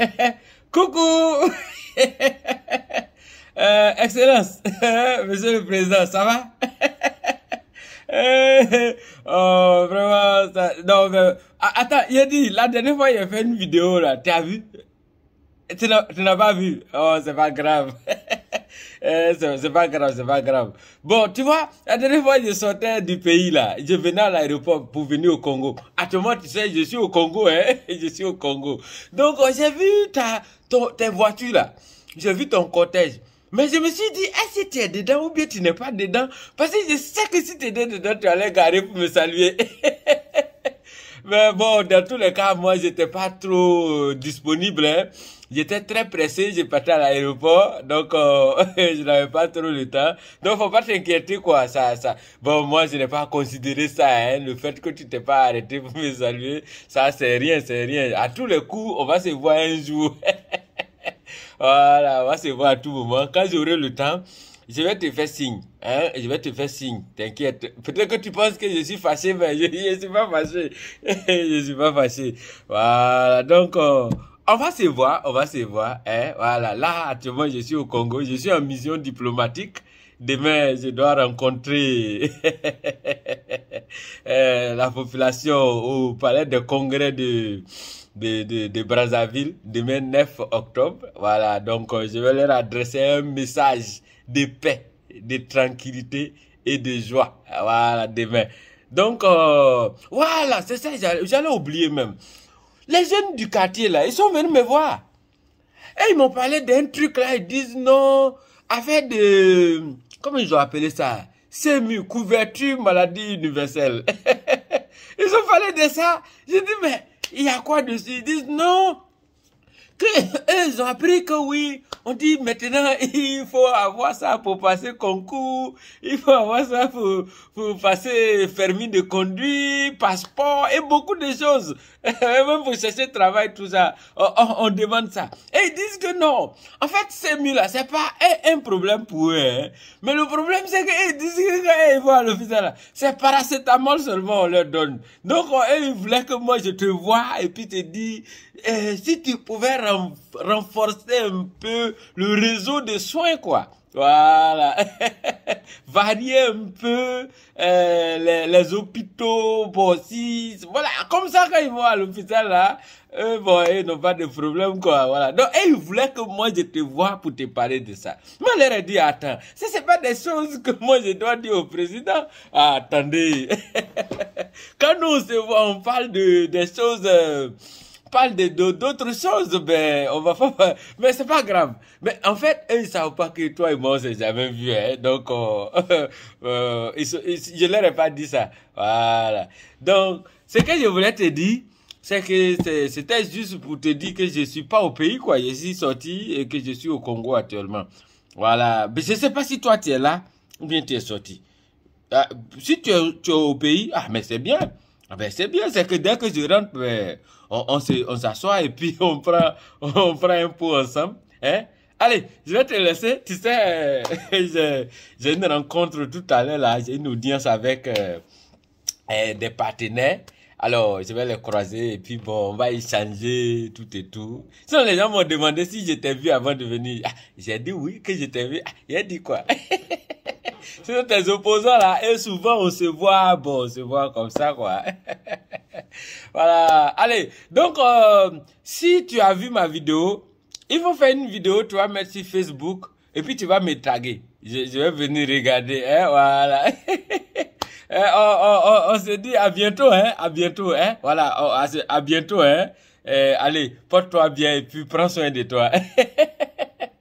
Coucou euh, Excellence, Monsieur le Président, ça va oh, vraiment, ça... non, mais... Ah, attends, il a dit, la dernière fois, il a fait une vidéo, là, t'as vu Tu n'as pas vu Oh, c'est pas grave. Eh, c'est pas grave, c'est pas grave. Bon, tu vois, la dernière fois, je sortais du pays là. Je venais à l'aéroport pour venir au Congo. Actuellement, ah, tu sais, je suis au Congo, hein. Je suis au Congo. Donc, oh, j'ai vu ta, ton, tes voitures là. J'ai vu ton cortège. Mais je me suis dit, est-ce que tu es dedans ou bien tu n'es pas dedans? Parce que je sais que si tu étais dedans, tu allais garer pour me saluer. Mais bon, dans tous les cas, moi, j'étais pas trop euh, disponible, hein. J'étais très pressé, j'ai parti à l'aéroport, donc euh, je n'avais pas trop le temps. Donc faut pas t'inquiéter quoi, ça, ça. Bon, moi je n'ai pas considéré ça, hein, le fait que tu t'es pas arrêté pour me saluer, ça c'est rien, c'est rien. À tous les coups, on va se voir un jour. voilà, on va se voir à tout moment. Quand j'aurai le temps, je vais te faire signe. Hein? Je vais te faire signe, t'inquiète. Peut-être que tu penses que je suis fâché, mais je ne suis pas fâché. je ne suis pas fâché. Voilà, donc euh, on va se voir, on va se voir. Hein, voilà, là, actuellement, je suis au Congo, je suis en mission diplomatique. Demain, je dois rencontrer euh, la population au palais de congrès de, Brazzaville, demain 9 octobre. Voilà, donc euh, je vais leur adresser un message de paix, de tranquillité et de joie. Voilà, demain. Donc, euh, voilà, c'est ça, j'allais oublier même. Les jeunes du quartier, là, ils sont venus me voir. Et ils m'ont parlé d'un truc, là, ils disent non, affaire de... Comment ils ont appelé ça CMU, couverture maladie universelle. ils ont parlé de ça. J'ai dit, mais il y a quoi dessus Ils disent non. ils ont appris que oui, on dit maintenant, il faut avoir ça pour passer concours, il faut avoir ça pour, pour passer permis de conduire, passeport et beaucoup de choses. Même pour chercher travail, tout ça, on, demande ça. Et ils disent que non. En fait, c'est mieux, là c'est pas un, problème pour eux. Hein. Mais le problème, c'est qu'ils disent que quand ils vont à là, c'est paracétamol seulement on leur donne. Donc, ils voulaient que moi, je te vois et puis te dis, eh, si tu pouvais renvoyer renforcer un peu le réseau de soins, quoi. Voilà. Varier un peu euh, les, les, hôpitaux, pour si, voilà. Comme ça, quand ils vont à l'hôpital, là, euh, bon, ils eh, n'ont pas de problème, quoi, voilà. Donc, et ils voulaient que moi, je te vois pour te parler de ça. Moi, je leur ai dit, attends, ce c'est pas des choses que moi, je dois dire au président. Ah, attendez. quand nous, on se voit, on parle de, des choses... Euh, parle d'autres de, d'autres choses, mais ben, on va pas, mais c'est pas grave. Mais en fait, ils ils savent pas que toi et moi, on s'est jamais vu, hein. Donc, je euh, je leur ai pas dit ça. Voilà. Donc, ce que je voulais te dire, c'est que c'était juste pour te dire que je suis pas au pays, quoi. Je suis sorti et que je suis au Congo actuellement. Voilà. Mais je sais pas si toi, tu es là ou bien tu es sorti. Ah, si tu es, tu es au pays, ah, mais c'est bien. Ah ben c'est bien, c'est que dès que je rentre, ben, on, on s'assoit et puis on prend, on prend un pot ensemble. Hein. Allez, je vais te laisser. Tu sais, euh, j'ai une rencontre tout à l'heure là, j'ai une audience avec euh, euh, des partenaires. Alors, je vais les croiser et puis bon, on va échanger tout et tout. Sinon, les gens m'ont demandé si j'étais vu avant de venir. Ah, j'ai dit oui, que j'étais vu. Ah, il a dit quoi sont tes opposants, là, et souvent, on se voit, bon, on se voit comme ça, quoi. voilà. Allez, donc, euh, si tu as vu ma vidéo, il faut faire une vidéo, tu vas mettre sur Facebook, et puis tu vas me taguer. Je, vais venir regarder, hein, voilà. Eh, on, on, on, se dit à bientôt, hein, à bientôt, hein, voilà, à, bientôt, hein. Eh, allez, porte-toi bien et puis prends soin de toi.